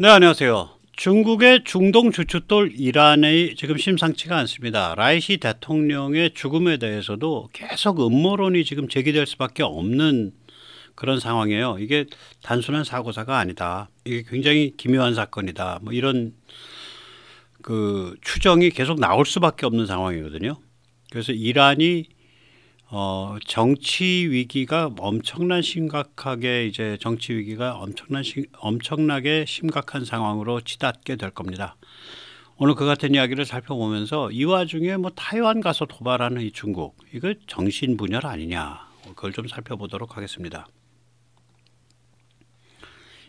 네, 안녕하세요. 중국의 중동 주춧돌 이란의 지금 심상치가 않습니다. 라이시 대통령의 죽음에 대해서도 계속 음모론이 지금 제기될 수밖에 없는 그런 상황이에요. 이게 단순한 사고사가 아니다. 이게 굉장히 기묘한 사건이다. 뭐 이런 그 추정이 계속 나올 수밖에 없는 상황이거든요. 그래서 이란이 어, 정치 위기가 엄청난 심각하게 이제 정치 위기가 엄청난 시, 엄청나게 심각한 상황으로 치닫게 될 겁니다. 오늘 그 같은 이야기를 살펴보면서 이 와중에 뭐 타이완 가서 도발하는 이 중국 이거 정신 분열 아니냐 그걸 좀 살펴보도록 하겠습니다.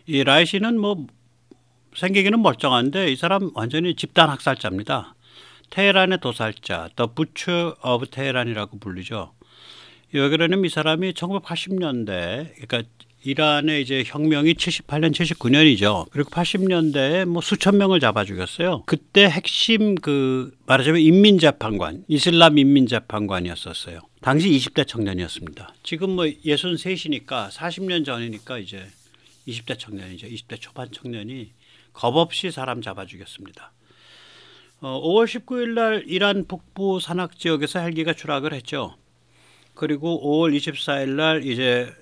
이 라이 씨는 뭐 생기기는 멀쩡한데 이 사람 완전히 집단 학살자입니다. 테헤란의 도살자, The Butcher of Tehran이라고 불리죠. 여기로는 이 사람이 1980년대 그러니까 이란의 이제 혁명이 78년, 79년이죠. 그리고 80년대에 뭐 수천 명을 잡아 죽였어요. 그때 핵심 그 말하자면 인민재판관, 이슬람 인민재판관이었었어요. 당시 20대 청년이었습니다. 지금 뭐 63이니까 40년 전이니까 이제 20대 청년이죠. 20대 초반 청년이 겁 없이 사람 잡아 죽였습니다. 어, 5월 19일 날 이란 북부 산악 지역에서 헬기가 추락을 했죠. 그리고 5월 24일 날 이제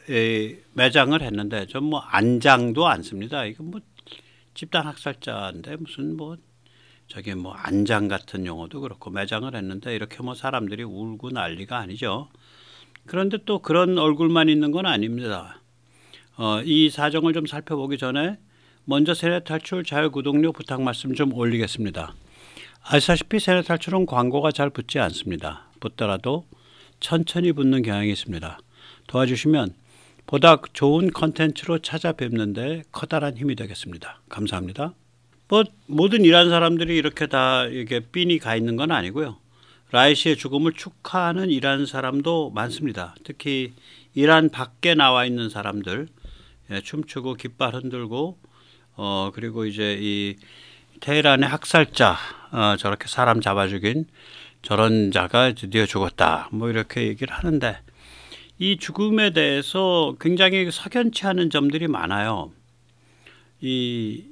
매장을 했는데 전뭐 안장도 안 씁니다. 이거 뭐 집단 학살자인데 무슨 뭐 저게 뭐 안장 같은 용어도 그렇고 매장을 했는데 이렇게 뭐 사람들이 울고 난리가 아니죠. 그런데 또 그런 얼굴만 있는 건 아닙니다. 어, 이 사정을 좀 살펴보기 전에 먼저 세례 탈출 자 구독료 부탁 말씀 좀 올리겠습니다. 아시다시피 세례 탈출은 광고가 잘 붙지 않습니다. 붙더라도 천천히 붙는 경향이 있습니다. 도와주시면 보다 좋은 컨텐츠로 찾아뵙는데 커다란 힘이 되겠습니다. 감사합니다. 뭐 모든 일하 사람들이 이렇게 다 이게 삔이 가 있는 건 아니고요. 라이 씨의 죽음을 축하하는 일하 사람도 많습니다. 특히 이란 밖에 나와 있는 사람들 예, 춤추고 깃발 흔들고 어 그리고 이제 이 테헤란의 학살자 어, 저렇게 사람 잡아 죽인 저런 자가 드디어 죽었다. 뭐 이렇게 얘기를 하는데 이 죽음에 대해서 굉장히 석연치 않은 점들이 많아요. 이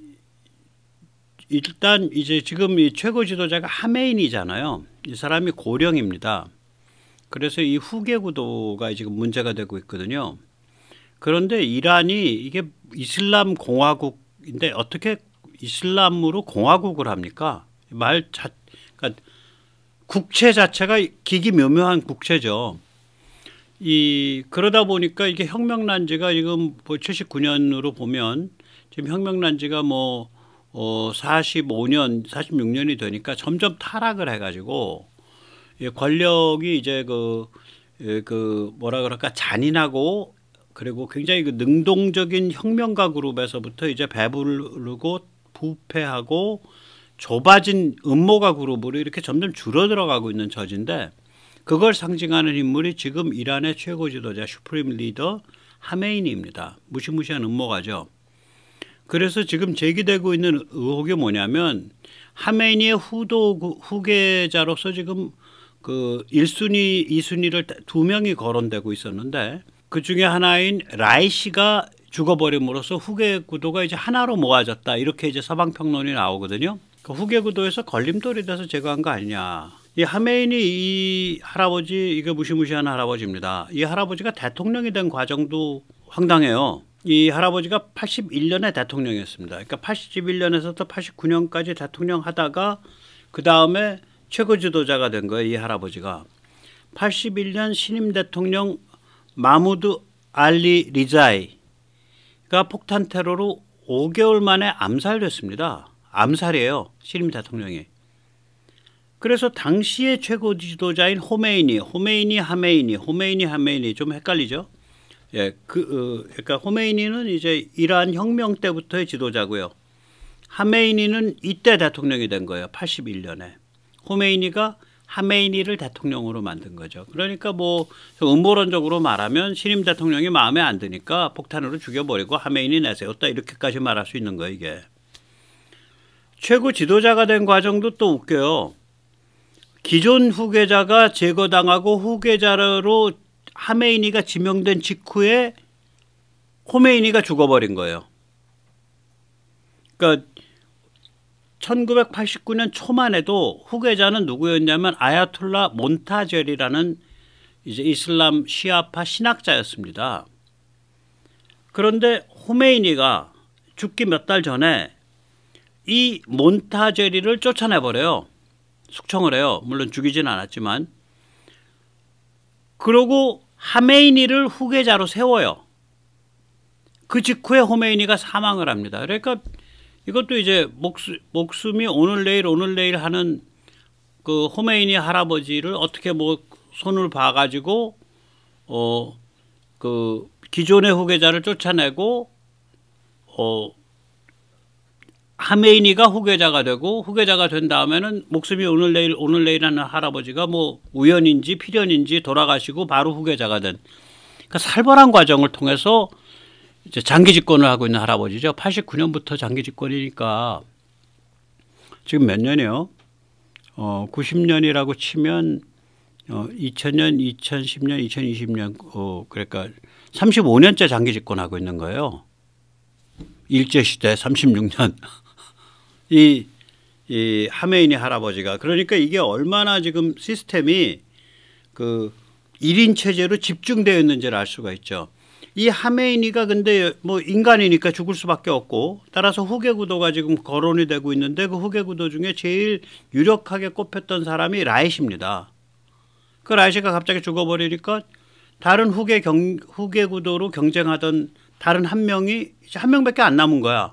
일단 이제 지금 이 최고 지도자가 하메인이잖아요. 이 사람이 고령입니다. 그래서 이 후계 구도가 지금 문제가 되고 있거든요. 그런데 이란이 이게 이슬람 공화국인데 어떻게 이슬람으로 공화국을 합니까? 말 자, 그러니까 국채 자체가 기기 묘묘한 국채죠. 이 그러다 보니까 이게 혁명 난 지가 지금 뭐 79년으로 보면 지금 혁명 난 지가 뭐 어, 45년, 46년이 되니까 점점 타락을 해 가지고 예, 권력이 이제 그, 예, 그 뭐라 그럴까 잔인하고 그리고 굉장히 그 능동적인 혁명가 그룹에서부터 이제 배부르고 부패하고 좁아진 음모가 그룹으로 이렇게 점점 줄어들어가고 있는 처지인데 그걸 상징하는 인물이 지금 이란의 최고 지도자 슈프림 리더 하메인입니다. 무시무시한 음모가죠. 그래서 지금 제기되고 있는 의혹이 뭐냐면 하메인의 후도 후계자로서 지금 그 1순위, 2순위를 두 명이 거론되고 있었는데 그 중에 하나인 라이시가 죽어버림으로써 후계 구도가 이제 하나로 모아졌다. 이렇게 이제 서방 평론이 나오거든요. 그 후계 구도에서 걸림돌이 돼서 제거한 거 아니냐. 이 하메인이 이 할아버지 이게 무시무시한 할아버지입니다. 이 할아버지가 대통령이 된 과정도 황당해요. 이 할아버지가 81년에 대통령이었습니다. 그러니까 81년에서부터 89년까지 대통령 하다가 그 다음에 최고 지도자가 된 거예요. 이 할아버지가 81년 신임 대통령 마무드 알리 리자이가 폭탄 테러로 5개월 만에 암살됐습니다. 암살이에요. 시림 대통령이. 그래서 당시의 최고 지도자인 호메이니, 호메이니 하메이니, 호메이니 하메이니 좀 헷갈리죠. 예, 그 어, 그러니까 호메이니는 이제 이란 혁명 때부터의 지도자고요. 하메이니는 이때 대통령이 된 거예요. 81년에. 호메이니가 하메이니를 대통령으로 만든 거죠. 그러니까 뭐 음모론적으로 말하면 신임 대통령이 마음에 안 드니까 폭탄으로 죽여버리고 하메이니 내세웠다 이렇게까지 말할 수 있는 거예요 이게. 최고 지도자가 된 과정도 또 웃겨요. 기존 후계자가 제거당하고 후계자로 하메이가 지명된 직후에 호메이니가 죽어버린 거예요. 그러니까 1989년 초만 해도 후계자는 누구였냐면 아야톨라 몬타젤이라는 이제 이슬람 시아파 신학자였습니다. 그런데 호메이니가 죽기 몇 달 전에 이 몬타제리를 쫓아내버려요. 숙청을 해요. 물론 죽이진 않았지만. 그러고 하메이니를 후계자로 세워요. 그 직후에 호메이니가 사망을 합니다. 그러니까 이것도 이제 목숨, 이 오늘 내일 오늘 내일 하는 그 호메이니 할아버지를 어떻게 뭐 손을 봐가지고 어 그 기존의 후계자를 쫓아내고 어 하메인이가 후계자가 되고 후계자가 된 다음에는 목숨이 오늘 내일 오늘 내일 하는 할아버지가 뭐 우연인지 필연인지 돌아가시고 바로 후계자가 된 그러니까 살벌한 과정을 통해서 이제 장기 집권을 하고 있는 할아버지죠. 89년부터 장기 집권이니까 지금 몇 년이요? 어, 90년이라고 치면 어, 2000년, 2010년, 2020년 어, 그러니까 35년째 장기 집권하고 있는 거예요. 일제시대 36년. 이, 이 하메인이 할아버지가 그러니까 이게 얼마나 지금 시스템이 그 1인 체제로 집중되어 있는지를 알 수가 있죠. 이 하메인이가 근데 뭐 인간이니까 죽을 수밖에 없고 따라서 후계 구도가 지금 거론이 되고 있는데 그 후계 구도 중에 제일 유력하게 꼽혔던 사람이 라이시입니다. 그 라이시가 갑자기 죽어버리니까 다른 후계 경, 후계 구도로 경쟁하던 다른 한 명이 이제 한 명밖에 안 남은 거야.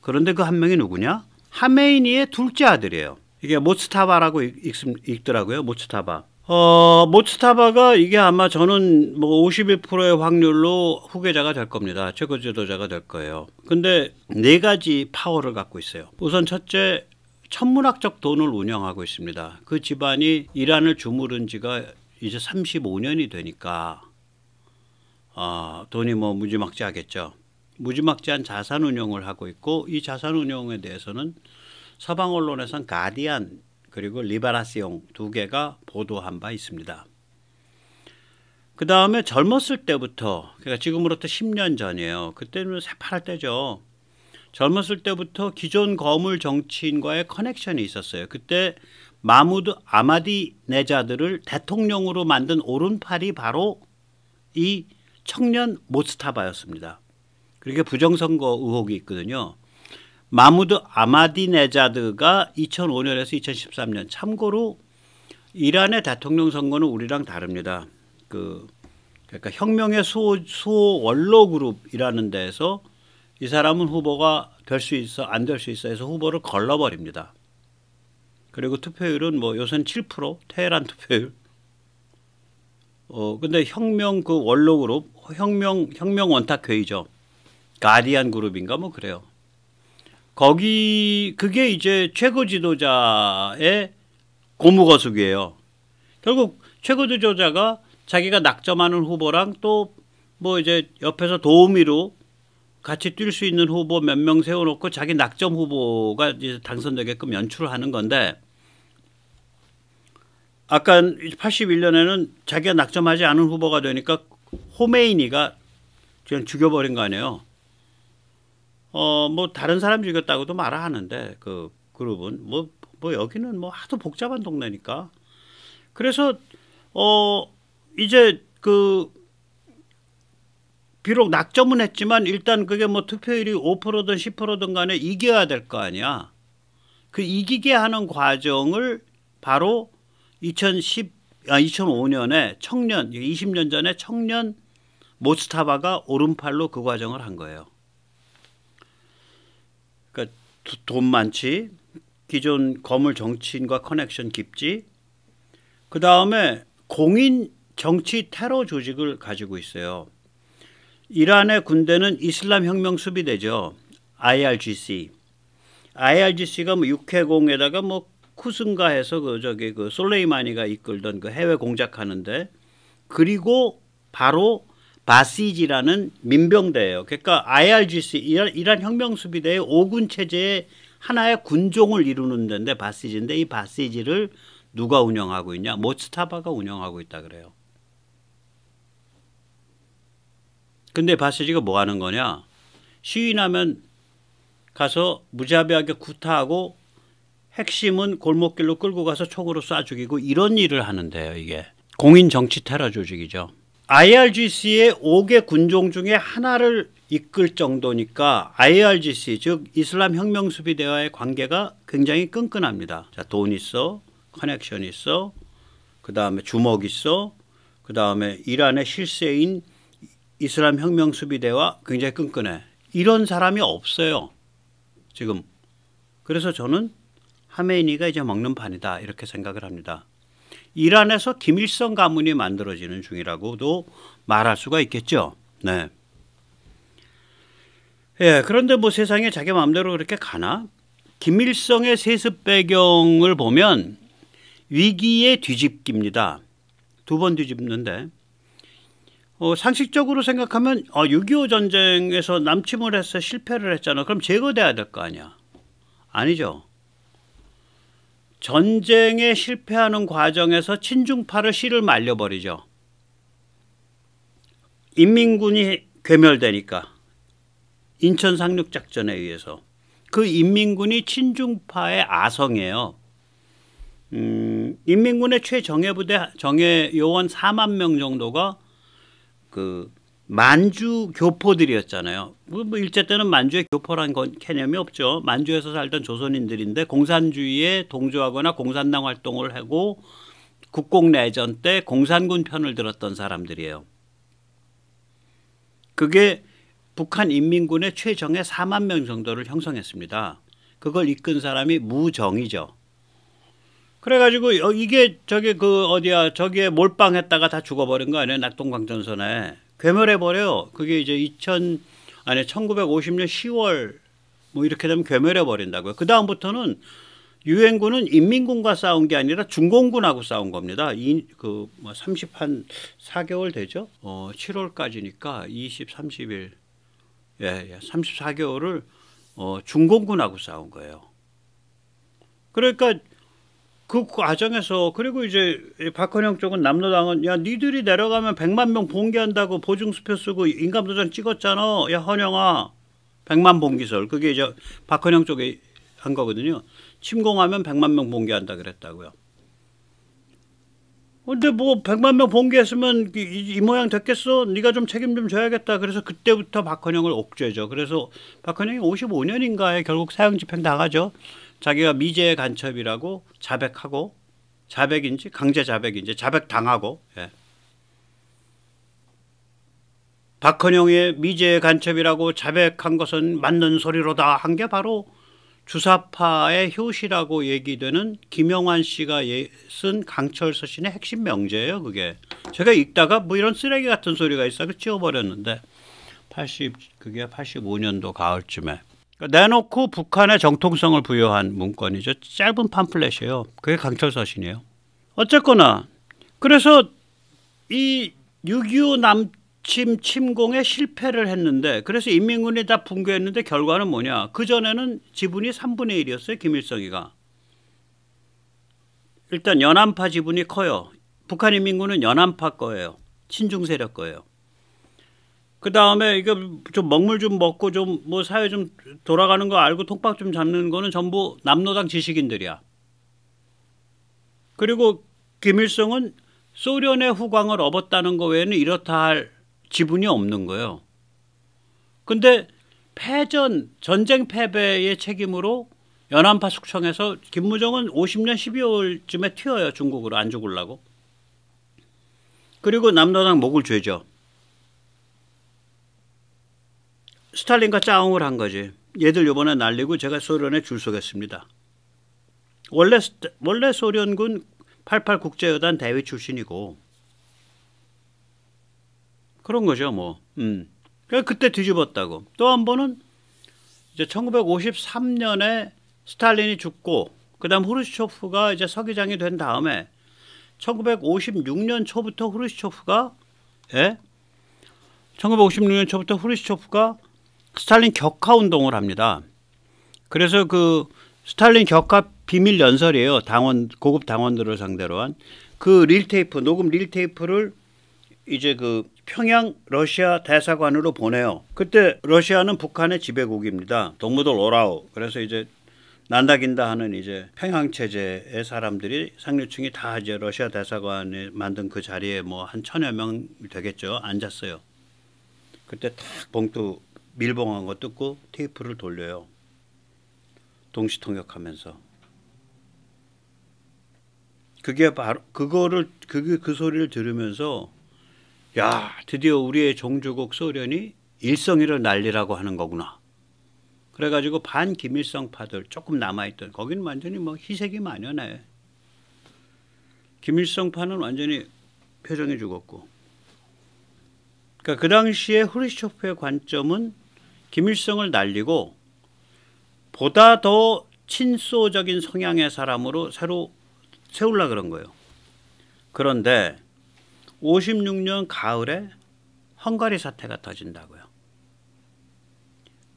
그런데 그 한 명이 누구냐? 하메이니의 둘째 아들이에요. 이게 모츠타바라고 읽, 더라고요 모츠타바. 어, 모츠타바가 이게 아마 저는 뭐 51%의 확률로 후계자가 될 겁니다. 최고 지도자가 될 거예요. 근데 네 가지 파워를 갖고 있어요. 우선 첫째, 천문학적 돈을 운영하고 있습니다. 그 집안이 이란을 주무른 지가 이제 35년이 되니까 어, 돈이 뭐 무지막지하겠죠. 무지막지한 자산 운용을 하고 있고 이 자산 운용에 대해서는 서방 언론에선 가디안 그리고 리바라시옹 두 개가 보도한 바 있습니다. 그 다음에 젊었을 때부터 그러니까 지금으로부터 10년 전이에요. 그때는 새파랄 때죠. 젊었을 때부터 기존 거물 정치인과의 커넥션이 있었어요. 그때 마무드 아마디 내자들을 대통령으로 만든 오른팔이 바로 이 청년 모스타바였습니다. 그렇게 부정선거 의혹이 있거든요. 마무드 아마디네자드가 2005년에서 2013년 참고로 이란의 대통령 선거는 우리랑 다릅니다. 그 그러니까 혁명의 수호 원로 그룹이라는 데에서 이 사람은 후보가 될 수 있어 안 될 수 있어 해서 후보를 걸러버립니다. 그리고 투표율은 뭐 요새는 7% 테헤란 투표율. 어 근데 혁명 그 원로 그룹 혁명 혁명 원탁 회의죠. 가디안 그룹인가 뭐 그래요. 거기 그게 이제 최고 지도자의 고무거수이에요 결국 최고 지도자가 자기가 낙점하는 후보랑 또 뭐 이제 옆에서 도우미로 같이 뛸 수 있는 후보 몇 명 세워놓고 자기 낙점 후보가 이제 당선되게끔 연출을 하는 건데 아까 81년에는 자기가 낙점하지 않은 후보가 되니까 호메이니가 그냥 죽여버린 거 아니에요. 어뭐 다른 사람 죽였다고도 말 하는데 그 그룹은 뭐뭐 뭐 여기는 뭐 하도 복잡한 동네니까 그래서 어 이제 그 비록 낙점은 했지만 일단 그게 뭐 투표율이 5%든 10%든 간에 이겨야 될 거 아니야. 그 이기게 하는 과정을 바로 2010, 아, 2005년에 청년, 20년 전에 청년 모스타바가 오른팔로 그 과정을 한 거예요. 돈 많지, 기존 거물 정치인과 커넥션 깊지, 그 다음에 공인 정치 테러 조직을 가지고 있어요. 이란의 군대는 이슬람 혁명 수비대죠. IRGC. IRGC가 뭐 육해공에다가 뭐 쿠슨가 해서 그 저기 그 솔레이마니가 이끌던 그 해외 공작하는데 그리고 바로 바시지라는 민병대예요. 그러니까 IRGC 이란, 이란 혁명수비대의 5군 체제의 하나의 군종을 이루는 데인데 바시지인데 이 바시지를 누가 운영하고 있냐? 모츠타바가 운영하고 있다 그래요. 근데 바시지가 뭐 하는 거냐? 시위나면 가서 무자비하게 구타하고 핵심은 골목길로 끌고 가서 총으로 쏴 죽이고 이런 일을 하는데요, 이게. 공인 정치 테러 조직이죠. IRGC의 5개 군종 중에 하나를 이끌 정도니까 IRGC 즉 이슬람 혁명 수비대와의 관계가 굉장히 끈끈합니다. 자, 돈 있어, 커넥션 있어, 그 다음에 주먹 있어, 그 다음에 이란의 실세인 이슬람 혁명 수비대와 굉장히 끈끈해. 이런 사람이 없어요. 지금. 그래서 저는 하메니가 이제 먹는 판이다 이렇게 생각을 합니다. 이란에서 김일성 가문이 만들어지는 중이라고도 말할 수가 있겠죠. 네. 예, 그런데 뭐 세상에 자기 마음대로 그렇게 가나? 김일성의 세습 배경을 보면 위기의 뒤집기입니다. 두 번 뒤집는데 어, 상식적으로 생각하면 어, 아, 6.25 전쟁에서 남침을 해서 실패를 했잖아. 그럼 제거돼야 될 거 아니야. 아니죠. 전쟁에 실패하는 과정에서 친중파를 씨를 말려버리죠. 인민군이 괴멸되니까 인천 상륙 작전에 의해서 그 인민군이 친중파의 아성이에요. 음, 인민군의 최정예 부대 정예 요원 4만 명 정도가 그 만주 교포들이었잖아요. 뭐, 뭐 일제 때는 만주의 교포란 건 개념이 없죠. 만주에서 살던 조선인들인데 공산주의에 동조하거나 공산당 활동을 하고 국공내전 때 공산군 편을 들었던 사람들이에요. 그게 북한 인민군의 최정예 4만 명 정도를 형성했습니다. 그걸 이끈 사람이 무정이죠. 그래가지고 어, 이게 저기 그 어디야 저기에 몰빵했다가 다 죽어버린 거 아니에요 낙동강전선에 괴멸해 버려요. 그게 이제 2000 아니 1950년 10월 뭐 이렇게 되면 괴멸해 버린다고요. 그 다음부터는 유엔군은 인민군과 싸운 게 아니라 중공군하고 싸운 겁니다. 그뭐 30한 4개월 되죠. 어 7월까지니까 20, 30일 예, 예 34개월을 어 중공군하고 싸운 거예요. 그러니까 그 과정에서 그리고 이제 박헌영 쪽은 남로당은 야 니들이 내려가면 100만 명 봉기한다고 보증 수표 쓰고 인감도장 찍었잖아. 야 헌영아 100만 봉기설 그게 이제 박헌영 쪽이한 거거든요. 침공하면 100만 명 봉기한다 그랬다고요. 근데 뭐 100만 명 봉기했으면 이, 이, 모양 됐겠어? 네가 좀 책임 좀 져야겠다. 그래서 그때부터 박헌영을 옥죄죠. 그래서 박헌영이 55년인가에 결국 사형 집행 당하죠. 자기가 미제의 간첩이라고 자백하고 자백인지 강제 자백인지 자백당하고 예. 박헌영의 미제의 간첩이라고 자백한 것은 맞는 소리로다 한 게 바로 주사파의 효시라고 얘기되는 김영환 씨가 예, 쓴 강철 서신의 핵심 명제예요 그게 제가 읽다가 뭐 이런 쓰레기 같은 소리가 있어 그 지워버렸는데 80 그게 85년도 가을쯤에 그러니까 내놓고 북한의 정통성을 부여한 문건이죠. 짧은 팜플렛이에요. 그게 강철서신이에요 어쨌거나 그래서 이6.25 남침 침공에 실패를 했는데 그래서 인민군이 다 붕괴했는데 결과는 뭐냐. 그전에는 지분이 3분의 1이었어요. 김일성이가. 일단 연안파 지분이 커요. 북한 인민군은 연안파 거예요. 친중 세력 거예요. 그 다음에 이거 좀 먹물 좀 먹고 좀 뭐 사회 좀 돌아가는 거 알고 통박 좀 잡는 거는 전부 남노당 지식인들이야. 그리고 김일성은 소련의 후광을 업었다는 거 외에는 이렇다 할 지분이 없는 거예요. 근데 패전 전쟁 패배의 책임으로 연안파 숙청에서 김무정은 50년 12월쯤에 튀어요 중국으로 안 죽을라고. 그리고 남노당 목을 죄죠. 스탈린과 짜웅을한 거지. 얘들 요번에 날리고 제가 소련에 줄 서겠습니다. 원래 원래 소련군 88 국제여단 대위 출신이고 그런 거죠, 뭐. 음. 그 그때 뒤집었다고. 또 한 번은 이제 1953년에 스탈린이 죽고 그다음 후르시초프가 이제 서기장이 된 다음에 1956년 초부터 후르시초프가 예? 1956년 초부터 후르시초프가 스탈린 격하 운동을 합니다. 그래서 그 스탈린 격하 비밀 연설이에요. 당원 고급 당원들을 상대로 한 그 릴테이프 녹음 릴테이프를 이제 그 평양 러시아 대사관으로 보내요. 그때 러시아는 북한의 지배국입니다. 동무들 오라오. 그래서 이제 난다긴다 하는 이제 평양 체제의 사람들이 상류층이 다 이제 러시아 대사관에 만든 그 자리에 뭐 한 천여 명 되겠죠 앉았어요. 그때 탁 봉투 밀봉한 거 뜯고 테이프를 돌려요. 동시 통역하면서. 그게 바로 그거를 그게 그 소리를 들으면서 야 드디어 우리의 종주국 소련이 일성이를 날리라고 하는 거구나. 그래가지고 반 김일성파들 조금 남아있던 거기는 완전히 뭐 희색이 만연해. 김일성파는 완전히 표정이 죽었고. 그러니까 그 당시에 후리쇼프의 관점은 김일성을 날리고 보다 더 친소적인 성향의 사람으로 새로 세울라 그런 거예요. 그런데 56년 가을에 헝가리 사태가 터진다고요.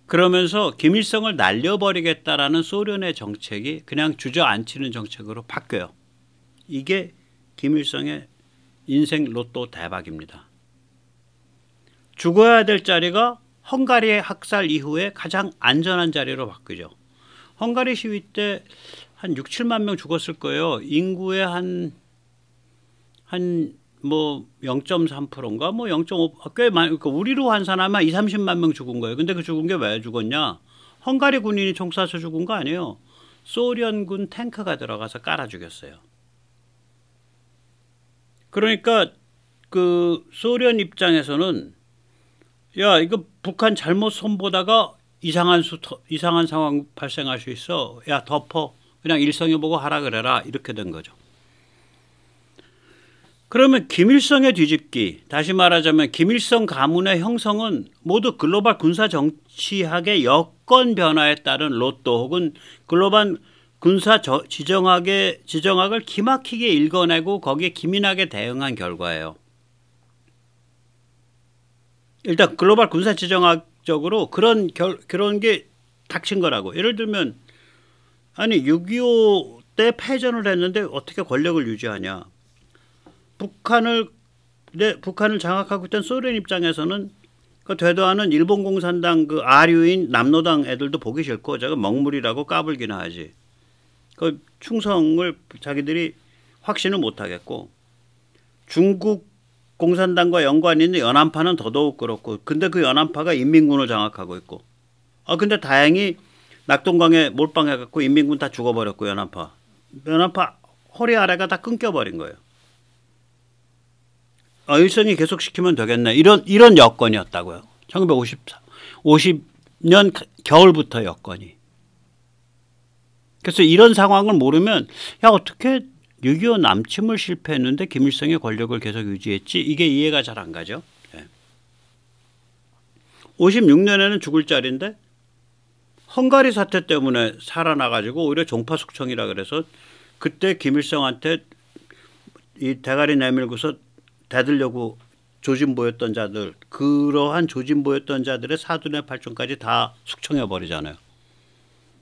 그러면서 김일성을 날려버리겠다라는 소련의 정책이 그냥 주저앉히는 정책으로 바뀌어요. 이게 김일성의 인생 로또 대박입니다. 죽어야 될 자리가 헝가리의 학살 이후에 가장 안전한 자리로 바뀌죠. 헝가리 시위 때 한 6, 7만 명 죽었을 거예요. 인구의 한 한 뭐 0.3%인가 뭐 0.5꽤 뭐 많 그러니까 우리로 환산하면 2, 30만 명 죽은 거예요. 근데 그 죽은 게 왜 죽었냐? 헝가리 군인이 총 쏴서 죽은 거 아니에요. 소련군 탱크가 들어가서 깔아 죽였어요. 그러니까 그 소련 입장에서는 야 이거 북한 잘못 손보다가 이상한 수 이상한 상황 발생할 수 있어. 야 덮어 그냥 일성해 보고 하라 그래라 이렇게 된 거죠. 그러면 김일성의 뒤집기, 다시 말하자면 김일성 가문의 형성은 모두 글로벌 군사 정치학의 여건 변화에 따른 로또 혹은 글로벌 군사 지정학의 지정학을 기막히게 읽어내고 거기에 기민하게 대응한 결과예요. 일단 글로벌 군사 지정학적으로 그런 결, 그런 게 닥친 거라고. 예를 들면 아니 6.25 때 패전을 했는데 어떻게 권력을 유지하냐. 북한을 내 네, 북한을 장악하고 있던 소련 입장에서는 그 되도 않은 일본 공산당 그 아류인 남노당 애들도 보기 싫고 제가 먹물이라고 까불기나 하지. 그 충성을 자기들이 확신을 못 하겠고 중국 공산당과 연관이 있는 연안파는 더더욱 그렇고 근데 그 연안파가 인민군을 장악하고 있고 아 근데 다행히 낙동강에 몰빵해 갖고 인민군 다 죽어버렸고 연안파 연안파 허리 아래가 다 끊겨버린 거예요. 아, 일선이 계속 시키면 되겠네. 이런 이런 여건이었다고요. 1954 50년 겨울부터 여건이. 그래서 이런 상황을 모르면 야 어떻게 6.25 남침을 실패했는데 김일성의 권력을 계속 유지했지 이게 이해가 잘 안 가죠. 네. 예. 56년에는 죽을 자리인데 헝가리 사태 때문에 살아나가지고 오히려 종파 숙청이라 그래서 그때 김일성한테 이 대가리 내밀고서 대들려고 조진보였던 자들 그러한 조진보였던 자들의 사둔의 팔촌까지 다 숙청해 버리잖아요.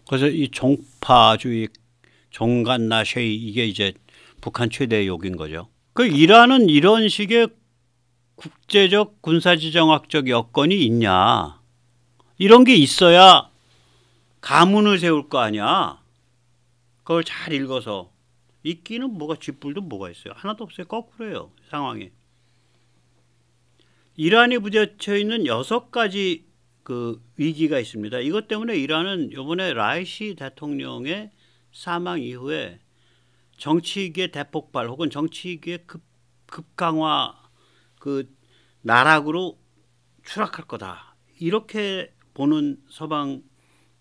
그래서 이 종파주의 종간나 쉐이 이게 이제 북한 최대의 욕인 거죠. 그 이란은 이런 식의 국제적 군사지정학적 여건이 있냐. 이런 게 있어야 가문을 세울 거 아니야. 그걸 잘 읽어서. 있기는 뭐가 쥐뿔도 뭐가 있어요. 하나도 없어요. 거꾸로예요. 상황이. 이란이 부딪혀 있는 여섯 가지 그 위기가 있습니다. 이것 때문에 이란은 요번에 라이시 대통령의 사망 이후에 정치의 대폭발 혹은 정치의 급, 급강화 그 나락으로 추락할 거다. 이렇게 보는 서방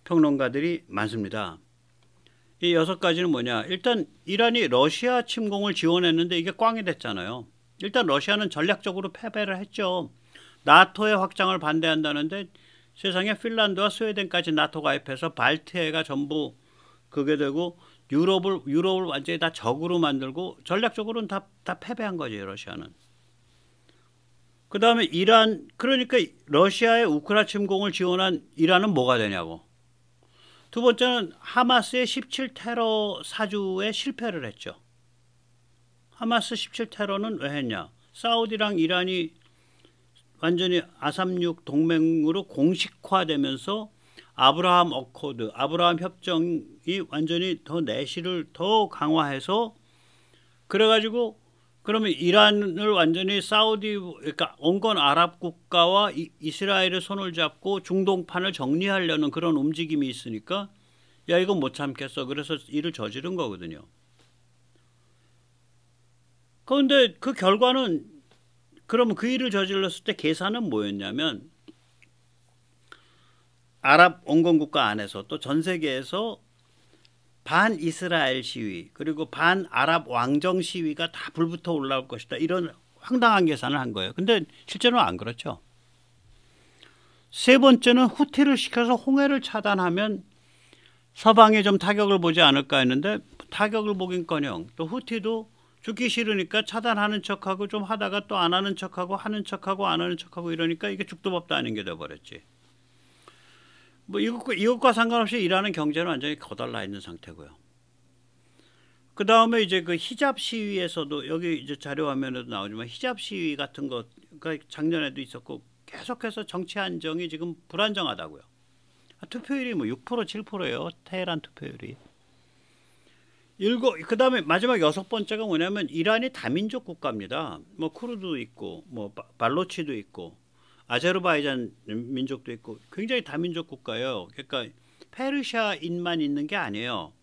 평론가들이 많습니다. 이 여섯 가지는 뭐냐? 일단 이란이 러시아 침공을 지원했는데 이게 꽝이 됐잖아요. 일단 러시아는 전략적으로 패배를 했죠. 나토의 확장을 반대한다는데 세상에 핀란드와 스웨덴까지 나토 가입해서 발트해가 전부 그게 되고 유럽을 유럽을 완전히 다 적으로 만들고 전략적으로는 다 다 패배한 거죠 러시아는. 그 다음에 이란 그러니까 러시아의 우크라 침공을 지원한 이란은 뭐가 되냐고. 두 번째는 하마스의 17 테러 사주에 실패를 했죠. 하마스 17 테러는 왜 했냐? 사우디랑 이란이 완전히 아삼육 동맹으로 공식화되면서 아브라함 어코드, 아브라함 협정이 완전히 더 내실을 더 강화해서 그래가지고 그러면 이란을 완전히 사우디 그러니까 온건 아랍 국가와 이, 이스라엘의 손을 잡고 중동판을 정리하려는 그런 움직임이 있으니까 야 이건 못 참겠어 그래서 일을 저지른 거거든요. 그런데 그 결과는 그러면 그 일을 저질렀을 때 계산은 뭐였냐면 아랍 온건 국가 안에서 또 전 세계에서 반 이스라엘 시위 그리고 반 아랍 왕정 시위가 다 불붙어 올라올 것이다 이런 황당한 계산을 한 거예요. 근데 실제로는 안 그렇죠. 세 번째는 후티를 시켜서 홍해를 차단하면 서방에 좀 타격을 보지 않을까 했는데 타격을 보긴커녕 또 후티도 죽기 싫으니까 차단하는 척하고 좀 하다가 또 안 하는 척하고 하는 척하고 안 하는 척하고 이러니까 이게 죽도 밥도 아닌 게 돼버렸지. 뭐 이것과, 이것과 상관없이 일하는 경제는 완전히 거달라 있는 상태고요. 그 다음에 이제 그 히잡 시위에서도 여기 이제 자료 화면에도 나오지만 히잡 시위 같은 거가 그러니까 작년에도 있었고 계속해서 정치 안정이 지금 불안정하다고요. 아, 투표율이 뭐6% 7%예요. 테헤란 투표율이. 일곱 그다음에 마지막 여섯 번째가 뭐냐면 이란이 다민족 국가입니다. 뭐 쿠르도 있고 뭐 발로치도 있고 아제르바이잔 민족도 있고 굉장히 다민족 국가예요. 그러니까 페르시아인만 있는 게 아니에요.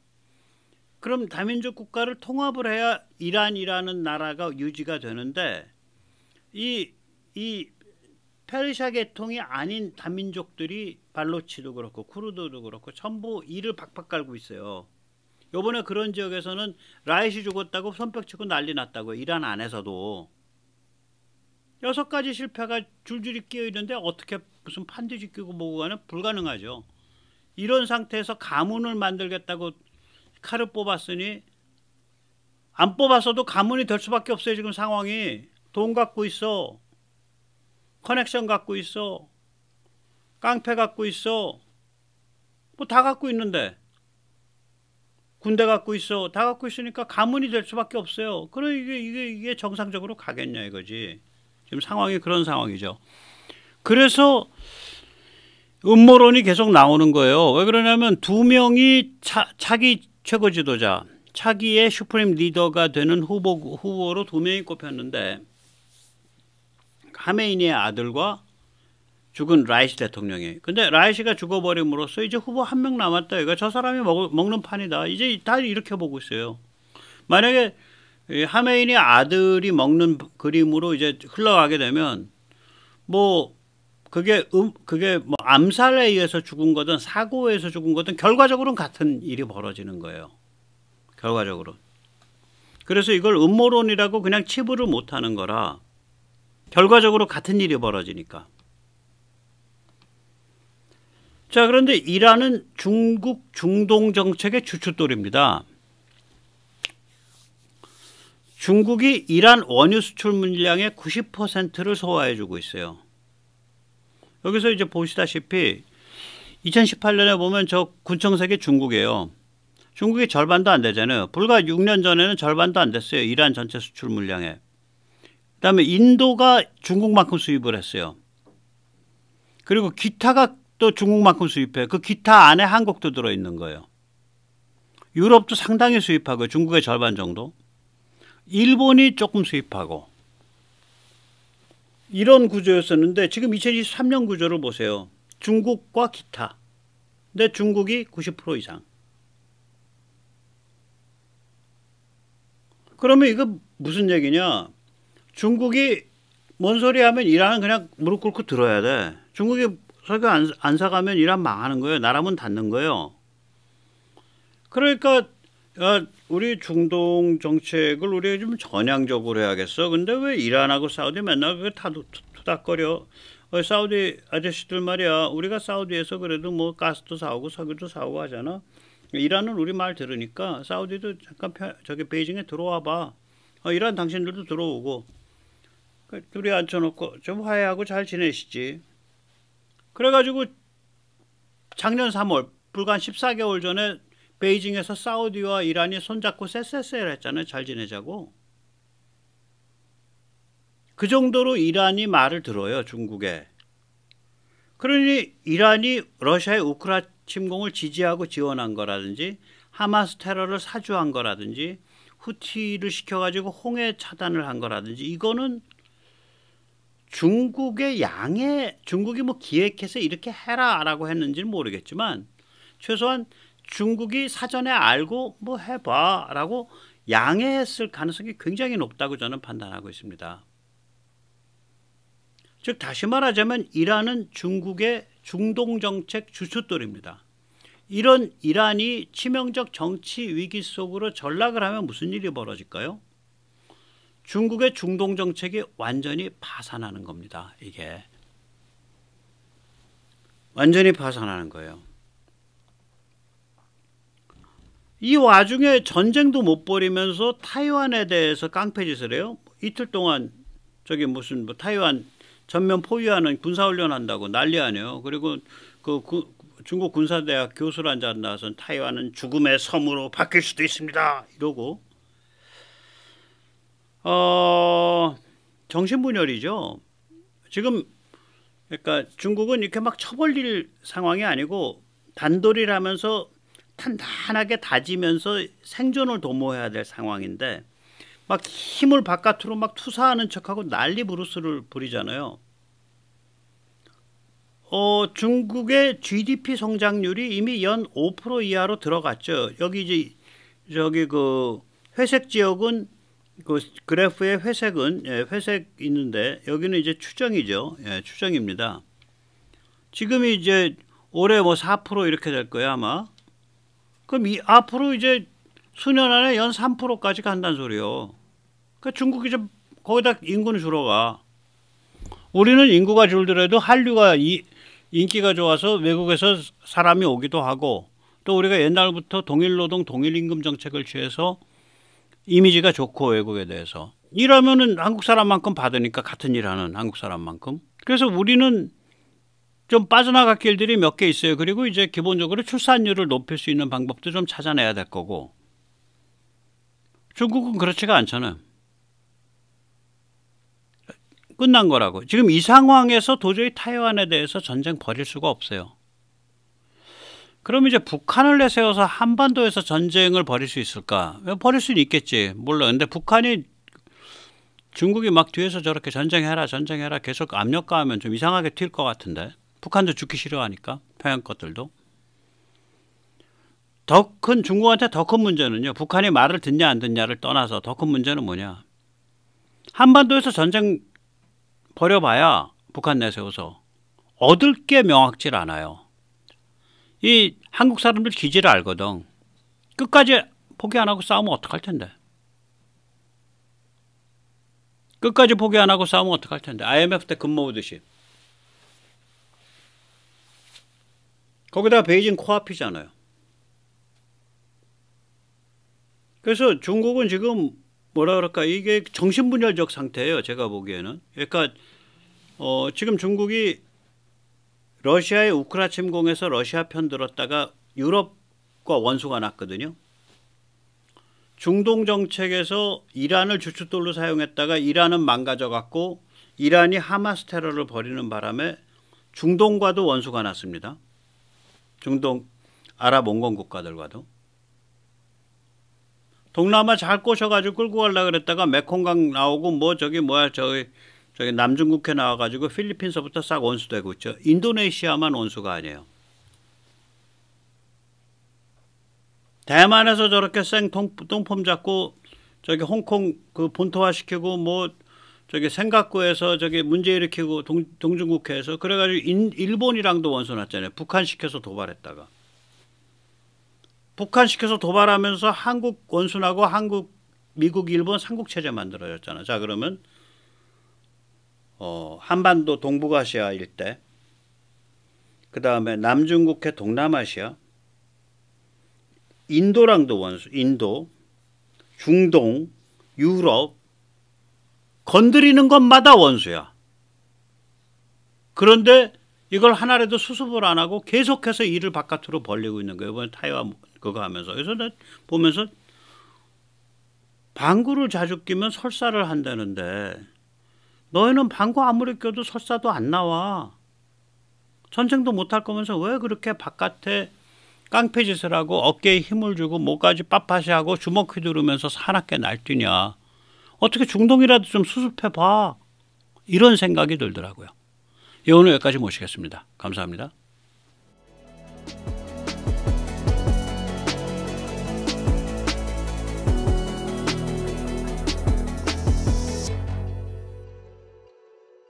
그럼 다민족 국가를 통합을 해야 이란이라는 나라가 유지가 되는데 이 이 페르시아 계통이 아닌 다민족들이 발로치도 그렇고 쿠르드도 그렇고 전부 이를 박박 깔고 있어요. 요번에 그런 지역에서는 라이시 죽었다고 손뼉치고 난리 났다고요. 이란 안에서도. 여섯 가지 실패가 줄줄이 끼어 있는데 어떻게 무슨 판디지 끼고 뭐고 가는 불가능하죠. 이런 상태에서 가문을 만들겠다고 칼을 뽑았으니 안 뽑았어도 가문이 될 수밖에 없어요. 지금 상황이 돈 갖고 있어, 커넥션 갖고 있어, 깡패 갖고 있어, 뭐 다 갖고 있는데 군대 갖고 있어, 다 갖고 있으니까 가문이 될 수밖에 없어요. 그럼 이게 이게 이게 정상적으로 가겠냐 이거지. 지금 상황이 그런 상황이죠. 그래서 음모론이 계속 나오는 거예요. 왜 그러냐면 두 명이 차, 차기 최고 지도자, 차기의 슈프림 리더가 되는 후보, 후보로 두 명이 꼽혔는데 하메인의 아들과 죽은 라이시 대통령이. 근데 라이시가 죽어버림으로써 이제 후보 한 명 남았다. 이거 그러니까 저 사람이 먹, 먹는 판이다. 이제 다 이렇게 보고 있어요. 만약에 이하메인이 아들이 먹는 그림으로 이제 흘러가게 되면 뭐 그게 음 그게 뭐 암살에 의해서 죽은 거든 사고에서 죽은 거든 결과적으로는 같은 일이 벌어지는 거예요. 결과적으로. 그래서 이걸 음모론이라고 그냥 치부를 못 하는 거라 결과적으로 같은 일이 벌어지니까. 자, 그런데 이란은 중국 중동 정책의 주춧돌입니다. 중국이 이란 원유 수출 물량의 90%를 소화해 주고 있어요. 여기서 이제 보시다시피 2018년에 보면 저 군청색이 중국이에요. 중국이 절반도 안 되잖아요. 불과 6년 전에는 절반도 안 됐어요. 이란 전체 수출 물량에. 그다음에 인도가 중국만큼 수입을 했어요. 그리고 기타가 또 중국만큼 수입해. 요그 기타 안에 한국도 들어 있는 거예요. 유럽도 상당히 수입하고 요 중국의 절반 정도. 일본이 조금 수입하고 이런 구조였었는데 지금 2023년 구조를 보세요. 중국과 기타. 근데 중국이 90% 이상. 그러면 이거 무슨 얘기냐? 중국이 뭔 소리 하면 이란 그냥 무릎 꿇고 들어야 돼. 중국이 석유 안, 안 사가면 이란 망하는 거예요. 나라문 닫는 거예요. 그러니까 아, 우리 중동 정책을 우리가 좀 전향적으로 해야겠어. 근데 왜 이란하고 사우디 맨날 그 타도 투닥거려? 어, 사우디 아저씨들 말이야. 우리가 사우디에서 그래도 뭐 가스도 사오고 석유도 사오고 하잖아. 이란은 우리 말 들으니까 사우디도 잠깐 펴, 저기 베이징에 들어와 봐. 어, 이란 당신들도 들어오고. 그, 둘이 앉혀놓고 좀 화해하고 잘 지내시지. 그래가지고 작년 3월 불과 한 14개월 전에 베이징에서 사우디와 이란이 손잡고 쎄쎄쎄를 했잖아요. 잘 지내자고. 그 정도로 이란이 말을 들어요. 중국에. 그러니 이란이 러시아의 우크라 침공을 지지하고 지원한 거라든지 하마스 테러를 사주한 거라든지 후티를 시켜가지고 홍해 차단을 한 거라든지 이거는 중국의 양해 중국이 뭐 기획해서 이렇게 해라라고 했는지는 모르겠지만 최소한 중국이 사전에 알고 뭐 해봐라고 양해했을 가능성이 굉장히 높다고 저는 판단하고 있습니다. 즉 다시 말하자면 이란은 중국의 중동 정책 주춧돌입니다. 이런 이란이 치명적 정치 위기 속으로 전락을 하면 무슨 일이 벌어질까요? 중국의 중동 정책이 완전히 파산하는 겁니다. 이게 완전히 파산하는 거예요. 이 와중에 전쟁도 못 벌이면서 타이완에 대해서 깡패짓을 해요. 이틀 동안 저기 무슨 뭐 타이완 전면 포위하는 군사훈련 한다고 난리 아니에요. 그리고 그, 그 중국 군사대학 교수란 자한 나는 타이완은 죽음의 섬으로 바뀔 수도 있습니다. 이러고 어, 정신분열이죠. 지금 그러니까 중국은 이렇게 막 처벌릴 상황이 아니고 단돌이라면서 단단하게 다지면서 생존을 도모해야 될 상황인데 막 힘을 바깥으로 막 투사하는 척하고 난리 부르스를 부리잖아요. 어, 중국의 GDP 성장률이 이미 연 5% 이하로 들어갔죠. 여기 이제 저기 그 회색 지역은 그 그래프의 회색은 예, 회색 있는데 여기는 이제 추정이죠. 예, 추정입니다. 지금이 이제 올해 뭐 4% 이렇게 될 거예요 아마. 그럼 이 앞으로 이제 수년 안에 연 3%까지 간다는 소리요. 그러니까 중국이 좀 거기다 인구는 줄어가. 우리는 인구가 줄더라도 한류가 이, 인기가 좋아서 외국에서 사람이 오기도 하고 또 우리가 옛날부터 동일노동 동일임금 정책을 취해서 이미지가 좋고 외국에 대해서 일하면은 한국 사람만큼 받으니까 같은 일하는 한국 사람만큼 그래서 우리는 좀 빠져나갈 길들이 몇 개 있어요. 그리고 이제 기본적으로 출산율을 높일 수 있는 방법도 좀 찾아내야 될 거고 중국은 그렇지가 않잖아요. 끝난 거라고. 지금 이 상황에서 도저히 타이완에 대해서 전쟁 벌일 수가 없어요. 그럼 이제 북한을 내세워서 한반도에서 전쟁을 벌일 수 있을까? 벌일 수는 있겠지. 물론. 근데 북한이 중국이 막 뒤에서 저렇게 전쟁해라, 전쟁해라 계속 압력가하면 좀 이상하게 튈 것 같은데. 북한도 죽기 싫어하니까 평양 것들도 더 큰 중국한테 더 큰 문제는요. 북한이 말을 듣냐 안 듣냐를 떠나서 더 큰 문제는 뭐냐. 한반도에서 전쟁 벌여봐야 북한 내세워서 얻을 게 명확질 않아요. 이 한국 사람들 기질을 알거든. 끝까지 포기 안 하고 싸우면 어떡할 텐데. 끝까지 포기 안 하고 싸우면 어떡할 텐데. IMF 때 근무 오듯이. 거기다 베이징 코앞이잖아요. 그래서 중국은 지금 뭐라 그럴까 이게 정신분열적 상태예요. 제가 보기에는. 그러니까 어, 지금 중국이 러시아의 우크라 침공에서 러시아 편 들었다가 유럽과 원수가 났거든요. 중동 정책에서 이란을 주춧돌로 사용했다가 이란은 망가져 갔고 이란이 하마스 테러를 벌이는 바람에 중동과도 원수가 났습니다. 중동 아랍 온건 국가들과도 동남아 잘 꼬셔가지고 끌고 갈라 그랬다가 메콩강 나오고 뭐 저기 뭐야 저기 저기 남중국해 나와가지고 필리핀서부터 싹 원수되고 있죠. 인도네시아만 원수가 아니에요. 대만에서 저렇게 생 통, 똥폼 잡고 저기 홍콩 그 본토화 시키고 뭐 저기 생각구에서 저기 문제 일으키고 동, 동중국회에서 그래가지고 인, 일본이랑도 원수 났잖아요. 북한 시켜서 도발했다가. 북한 시켜서 도발하면서 한국 원수나고 한국 미국 일본 삼국 체제 만들어졌잖아. 자 그러면 어, 한반도 동북아시아 일대 그 다음에 남중국해 동남아시아 인도랑도 원수 인도 중동 유럽 건드리는 것마다 원수야. 그런데 이걸 하나라도 수습을 안 하고 계속해서 일을 바깥으로 벌리고 있는 거예요. 이번에 타이완 그거 하면서. 그래서 보면서 방구를 자주 끼면 설사를 한다는데 너희는 방구 아무리 껴도 설사도 안 나와. 전쟁도 못할 거면서 왜 그렇게 바깥에 깡패짓을 하고 어깨에 힘을 주고 목까지 빳빳이 하고 주먹 휘두르면서 사납게 날뛰냐. 어떻게 중동이라도 좀 수습해 봐. 이런 생각이 들더라고요. 이 오늘 여기까지 모시겠습니다. 감사합니다.